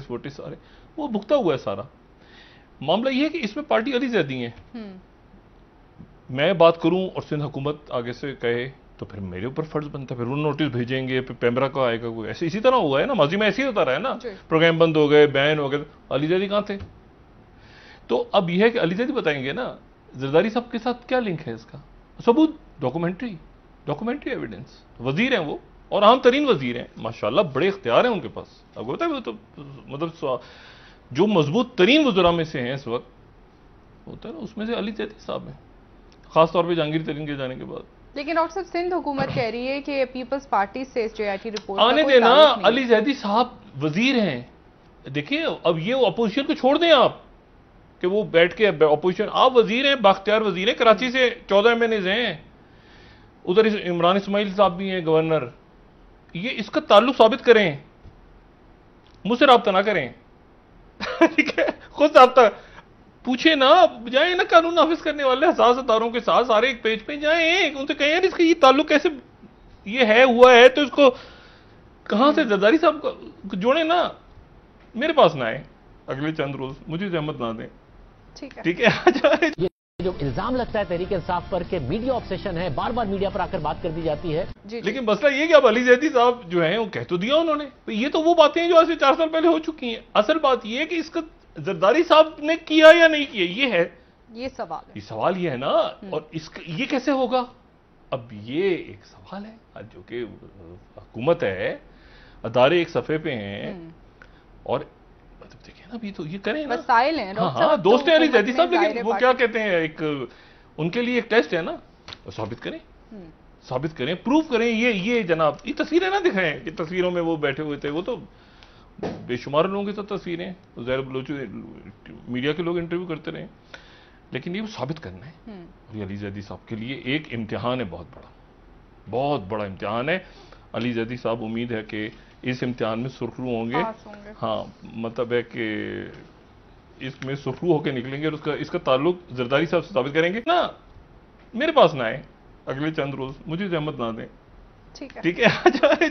वोटिस सारे वो भुगता हुआ है सारा मामला ये है कि इसमें पार्टी अली जैदी है हम्म। मैं बात करूं और सिंध हुकूमत आगे से कहे तो फिर मेरे ऊपर फर्ज बनता है फिर उन नोटिस भेजेंगे फिर पैमरा का आएगा कोई ऐसे इसी तरह हुआ है ना माजी में ऐसे ही होता रहा है ना प्रोग्राम बंद हो गए बैन हो गए तो अली जैदी कहां थे तो अब यह है कि अली जैदी बताएंगे ना जरदारी साहब के साथ क्या लिंक है इसका सबूत डॉक्यूमेंट्री डॉक्यूमेंट्री एविडेंस वजीर है वो और अहम तरीन वजीर हैं माशाला बड़े इख्तियार हैं उनके पास आपको पता है तो मतलब जो मजबूत तरीन वजरा में से हैं इस वक्त होता है ना उसमें से अली जैदी साहब हैं खासतौर पर जहांगीर तरीन के जाने के बाद लेकिन डॉक्टर साहब सिंध हुकूमत कह रही है कि पीपल्स पार्टी से रिपोर्ट आने देना अली जैदी साहब वजीर हैं देखिए अब ये अपोजिशन को छोड़ दें आप कि वो बैठ के अपोजिशन आप वजीर हैं बाख्तियार वजीर हैं कराची से चौदह एम एन एज हैं उधर इमरान इसमाइल साहब भी हैं गवर्नर ये इसका ताल्लुक साबित करें मुझसे रबता ना करें ठीक है खुद रबता पूछे ना जाए ना कानून नाफिज करने वाले हजार सतारों के साथ सारे एक पेज पे जाए उनसे कहें यार इसका ये ताल्लुक कैसे ये है हुआ है तो इसको कहां से जदारी साहब जोड़े ना मेरे पास ना आए अगले चंद रोज मुझे जहमत ना दें ठीक है ठीक है जो इल्जाम लगता है तहरीक इंसाफ पर के मीडिया ऑब्सेशन है बार बार मीडिया पर आकर बात कर दी जाती है जी, जी। लेकिन मसला ये कि अब अली जैदी साहब जो है वो कह तो दिया उन्होंने तो ये तो वो बातें हैं जो आज से चार साल पहले हो चुकी हैं असल बात ये है कि इसका जरदारी साहब ने किया या नहीं किया ये है ये सवाल है। ये सवाल ये है ना हम्म। और इस ये कैसे होगा अब ये एक सवाल है जो कि हुकूमत है अदारे एक सफ़े पे हैं हम्म। और मतलब देखिए ना अभी तो ये करें ना वसाइल हैं हाँ, हाँ तो दोस्त हैं जैदी साहब लेकिन वो क्या कहते हैं एक उनके लिए एक टेस्ट है ना साबित करें हम्म। साबित करें प्रूव करें ये ये जनाब ये तस्वीरें ना दिखाएं कि तस्वीरों में वो बैठे हुए थे वो तो बेशुमार लोगों की तो तस्वीरें जैर बलोची मीडिया के लोग इंटरव्यू करते रहे लेकिन ये साबित करना है हम्म। और अली जैदी साहब के लिए एक इम्तिहान है बहुत बड़ा बहुत बड़ा इम्तिहान है अली जैदी साहब उम्मीद है कि इस इम्तिहान में सुरखरू होंगे हाँ मतलब है कि इसमें सुरखरू होकर निकलेंगे और उसका इसका ताल्लुक जरदारी साहब से साबित करेंगे ना मेरे पास ना आए अगले चंद रोज मुझे जहमत ना दें ठीक है ठीक है